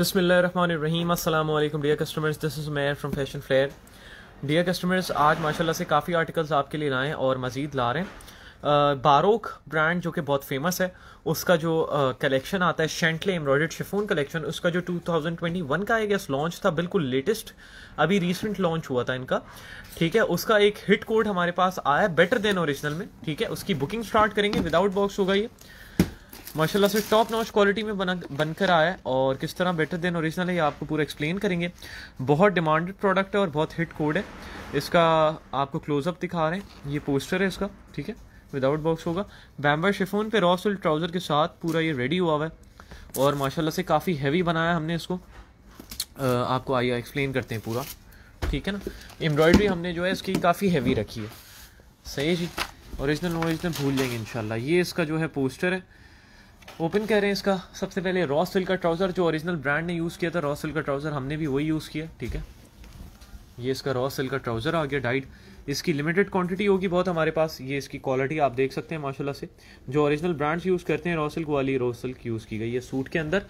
बिसमीम अल्लाम dear customers this is Mayer from fashion flair dear customers आज माशाल्लाह से काफ़ी आर्टिकल्स आपके लिए लाएँ और मज़ीद ला रहे हैं बारोक ब्रांड जो कि बहुत फेमस है उसका जो कलेक्शन आता है शेंटले एम्ब्रॉयड शिफोन कलेक्शन उसका जो 2021 का एक गेस लॉन्च था बिल्कुल लेटेस्ट अभी रिसेंट लॉन्च हुआ था इनका ठीक है उसका एक हिट कोड हमारे पास आया बेटर देन ओरिजिनल में ठीक है उसकी बुकिंग स्टार्ट करेंगे विदाउट बॉक्स होगा ये माशाल्लाह से टॉप नॉच क्वालिटी में बना बनकर आया है और किस तरह बेटर देन ओरिजिनल है ये आपको पूरा एक्सप्लेन करेंगे बहुत डिमांडेड प्रोडक्ट है और बहुत हिट कोड है इसका आपको क्लोजअप दिखा रहे हैं ये पोस्टर है इसका ठीक है विदाउट बॉक्स होगा बैम्बर शिफोन पे रॉ सिल्क ट्राउज़र के साथ पूरा ये रेडी हुआ हुआ है और माशाल्लाह से काफ़ी हैवी बनाया हमने इसको आपको आइए एक्सप्लेन करते हैं पूरा ठीक है ना एम्ब्रॉयडरी हमने जो है इसकी काफ़ी हैवी रखी है सही जी ओरिजिनल ओरिजिनल भूल जाएंगे इन ये इसका जो है पोस्टर है ओपन कर रहे हैं इसका सबसे पहले रॉ सिल्क का ट्राउज़र जो ओरिजिनल ब्रांड ने यूज़ किया था रॉ सिल्क का ट्राउज़र हमने भी वही यूज़ किया ठीक है ये इसका रॉ सिल्क का ट्राउज़र आ गया डाइट इसकी लिमिटेड क्वांटिटी होगी बहुत हमारे पास ये इसकी क्वालिटी आप देख सकते हैं माशाल्लाह से जो ओरिजिनल ब्रांड्स यूज़ करते हैं रॉ सिल्क वाली रॉ सिल्क यूज़ की गई है सूट के अंदर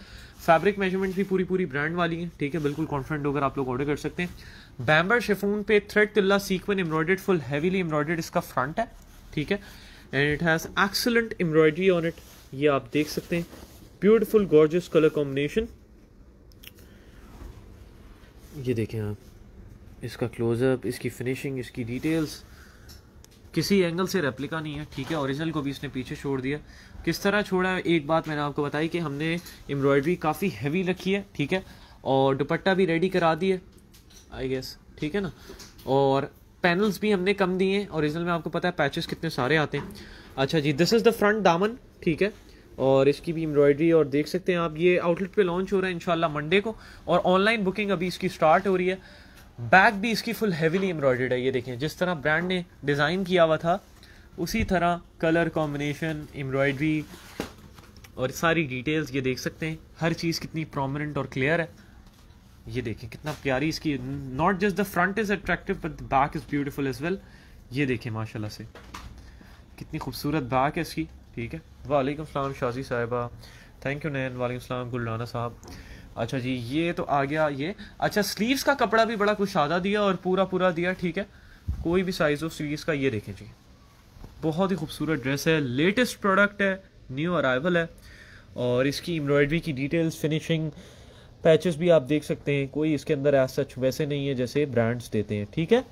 फैब्रिक मेजरमेंट भी पूरी पूरी ब्रांड वाली है ठीक है बिल्कुल कॉन्फिडेंट होकर आप लोग ऑर्डर कर सकते हैं बैम्बर शेफून पे थ्रेड तिल्ला sequin embroidered full heavily embroidered इसका फ्रंट है ठीक है and it has excellent embroidery on it ये आप देख सकते हैं ब्यूटीफुल गॉर्जियस कलर कॉम्बिनेशन ये देखें आप इसका क्लोजअप इसकी फिनिशिंग इसकी डिटेल्स किसी एंगल से रेप्लिका नहीं है ठीक है ओरिजिनल को भी इसने पीछे छोड़ दिया किस तरह छोड़ा है एक बात मैंने आपको बताई कि हमने एम्ब्रॉयडरी काफ़ी हैवी रखी है ठीक है और दुपट्टा भी रेडी करा दिए आई गेस ठीक है ना और पैनल्स भी हमने कम दिए हैं ओरिजिनल में आपको पता है पैचेस कितने सारे आते हैं अच्छा जी दिस इज़ द फ्रंट दामन ठीक है और इसकी भी एम्ब्रॉयडरी और देख सकते हैं आप ये आउटलेट पे लॉन्च हो रहा है इनशाला मंडे को और ऑनलाइन बुकिंग अभी इसकी स्टार्ट हो रही है बैक भी इसकी फुल हैवीली एम्ब्रॉयडर्ड है ये देखें जिस तरह ब्रांड ने डिज़ाइन किया हुआ था उसी तरह कलर कॉम्बिनेशन एम्ब्रॉयडरी और सारी डिटेल्स ये देख सकते हैं हर चीज़ कितनी प्रोमिनेंट और क्लियर है ये देखें कितना प्यारी इसकी not just the front is attractive but the back is beautiful as well ये देखें माशाला से कितनी खूबसूरत बाग है इसकी ठीक है वालेकुम सलाम शाजी साहिबा थैंक यू नैन वालेकुम सलाम गुलराना साहब अच्छा जी ये तो आ गया ये अच्छा स्लीव्स का कपड़ा भी बड़ा कुशादा दिया और पूरा पूरा दिया ठीक है कोई भी साइज़ हो स्लीव्स का ये देखें जी बहुत ही खूबसूरत ड्रेस है लेटेस्ट प्रोडक्ट है न्यू अराइवल है और इसकी एम्ब्रॉयडरी की डिटेल्स फिनिशिंग पैचेस भी आप देख सकते हैं कोई इसके अंदर एज सच वैसे नहीं है जैसे ब्रांड्स देते हैं ठीक है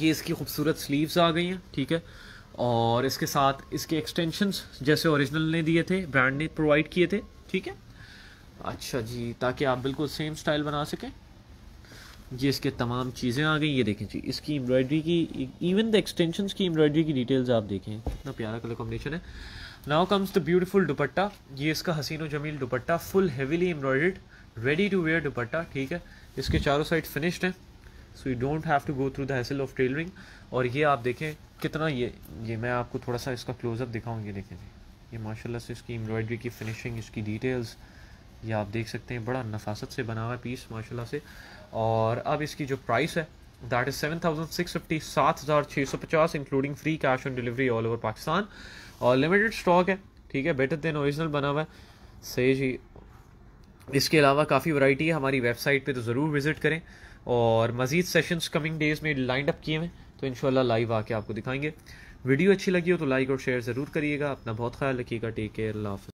ये इसकी खूबसूरत स्लीव्स आ गई हैं ठीक है और इसके साथ इसके एक्सटेंशंस जैसे ओरिजिनल ने दिए थे ब्रांड ने प्रोवाइड किए थे ठीक है अच्छा जी ताकि आप बिल्कुल सेम स्टाइल बना सकें जी इसके तमाम चीज़ें आ गई ये देखें जी इसकी एम्ब्रॉयडरी की इवन द एक्सटेंशन की एम्ब्रॉयडरी की डिटेल्स आप देखें कितना प्यारा कलर कॉम्बिनेशन है now comes the beautiful dupatta ये इसका हसीनो जमील dupatta full heavily embroidered ready to wear dupatta ठीक है इसके चारों साइड फिनिश्ड हैं so you don't have to go through the hassle of tailoring और ये आप देखें कितना ये ये मैं आपको थोड़ा सा इसका क्लोजअप दिखाऊँ ये देखें ये माशाल्लाह से इसकी एम्ब्रॉयडरी की फिनिशिंग इसकी डिटेल्स ये आप देख सकते हैं बड़ा नफासत से बना हुआ है पीस माशाल्लाह से और अब इसकी जो प्राइस है that is seven thousand six fifty सात हज़ार छः सौ पचास including free cash on delivery all over Pakistan और लिमिटेड स्टॉक है ठीक है बेटर देन ओरिजिनल बना हुआ है सही जी इसके अलावा काफ़ी वैरायटी है हमारी वेबसाइट पे तो ज़रूर विज़िट करें और मज़ीद सेशंस कमिंग डेज़ में लाइंड अप किए हैं तो इन लाइव आके आपको दिखाएंगे वीडियो अच्छी लगी हो तो लाइक और शेयर ज़रूर करिएगा अपना बहुत ख्याल रखिएगा टेक केयर लाफ